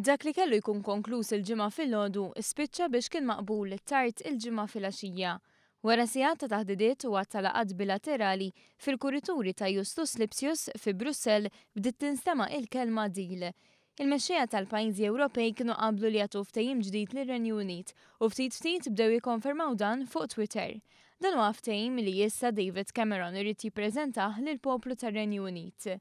Dak li kellu jkun konkluż il-ġimgħa fil-ħodu spiċċa biex kien maqbul tard il-ġimgħa fil-għaxija. Wara sigħat ta' taħdidiet u għattalaqat bilaterali fil-kurituri ta' Justus Lipsius fi Brussell bdiet tinstema' il-kelma dil. Il-mexxejja tal-pajjiżi Ewropej kienu qablu li jagħtu ftehim ġdid lir-Renju Unit u ftit ftit bdew jikkonfermaw dan fuq Twitter. Dan huwa ftehim li issa David Cameron irid jippreżentah lill-poplu tar-Renju Unit.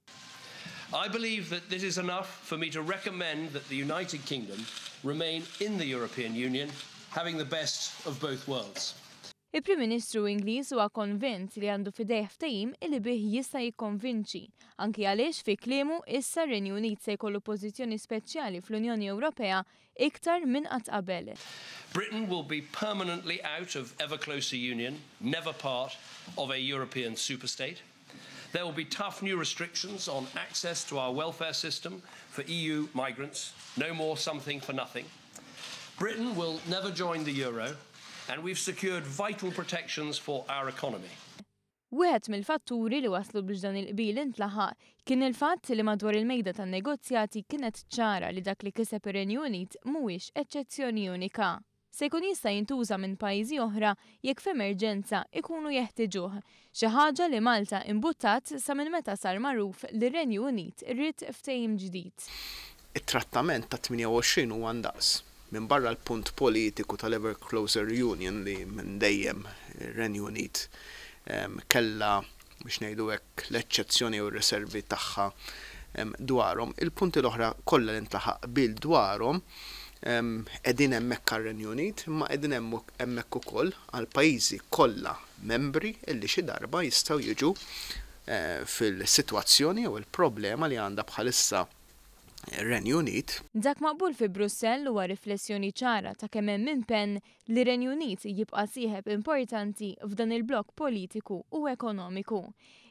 I believe that this is enough for me to recommend that the United Kingdom remain in the European Union, having the best of both worlds. Il-Prim Ministru Ingliż huwa konvint li għandu fidejh ftehim illi bih jista' jikkonvinċi, anki għaliex fi klimu issa Renju Unit se jkollu pożizzjoni speċjali fl-Unjoni Ewropea iktar minn qatt qabel. Britain will be permanently out of ever closer union, never part of a European superstate. There will be tough new restrictions on access to our welfare system for EU migrants, no more something for nothing. Britain will never join the euro, and we've secured vital protections for our economy. Wieħed mill-fatturi li waslu biex dan il-qbil intlaħaq kien il-fatt li madwar il-mejda tan-negozjati kienet ċara li dak li kiseb ir-Renju Unit mhuwiex eċċezzjoni unika. se jkun jista' jintuża minn pajjiżi oħra jekk f'emerġenza ikunu jeħtieġuh, xi ħaġa li Malta imbuttat sa minn meta sar magħruf li Renju Unit irrid ftehim ġdid. It-trattament ta' 28 huwa ndaqs minn barra l-punt politiku tal-Ever Closer Union li minn dejjem Renju Unit kella biex ngħidu hekk l-eċċezzjoni u r-riservi tagħha dwarhom. Il-punti l-oħra kollha li intlaħaq bil dwarhom edin emmek karren unit, ma edin emmek u koll għal-pajizi kolla membri illi xi darba jistaw jiġu eh, fil-situazzjoni u l-problema li għanda bħalissa Unit. Dak maqbul fi Brussell huwa riflessjoni ċara ta' kemm hemm pen li Unit jibqa' sieħeb importanti f'dan il-blok politiku u ekonomiku.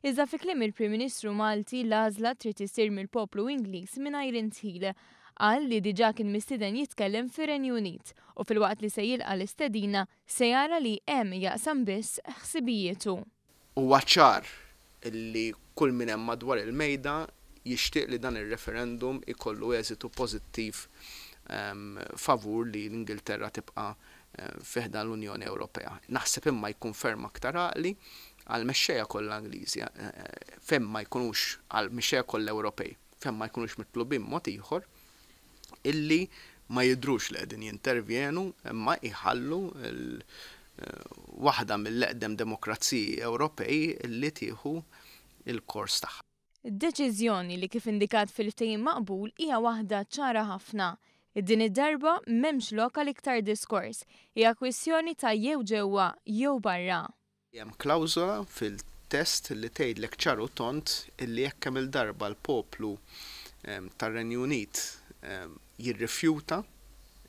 Iżda fi klim il-Prim Ministru Malti l-għażla trid isir mill-poplu Ingliż mingħajr intħil għal li diġa kien mistiden jitkellem fir-Renju Unit u fil-waqt li se jilqa l-istedina se jara li hemm jaqsam biss ħsibijietu. Huwa ċar li kull minn hemm madwar il-mejda jixtieq li dan ir-referendum ikollu eżitu pożittiv ehm, favur li l-Ingilterra tibqa' eh, fiħda l-Unjoni Ewropea. Naħseb imma jkun ferm aktar għaqli għal mexxejja kollha Angliżi, eh, eh, fem ma jkunux għal mexxejja kollha Ewropej, femm ma jkunux mitlubin mod ieħor, illi ma jidrux li qegħdin jintervjenu imma iħallu eh, waħda mill-eqdem demokraziji Ewropej illi tieħu il-kors tagħha. Id-deċiżjoni li kif indikat fil-ftehim maqbul hija waħda ċara ħafna. Din id-darba m'hemmx lokal iktar diskors, hija kwistjoni ta' jew ġewwa jew barra. Hemm klawżola fil-test li tgħidlek ċaru tont illi jekk hemm il-darba l-poplu tar-Renju Unit Ehm, jirrifjuta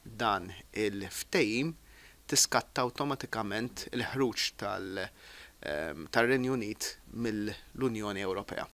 dan il-ftejim tiskatta automatikament il-ħruġ tal-Renju ehm, Unit mill-Unjoni Ewropea.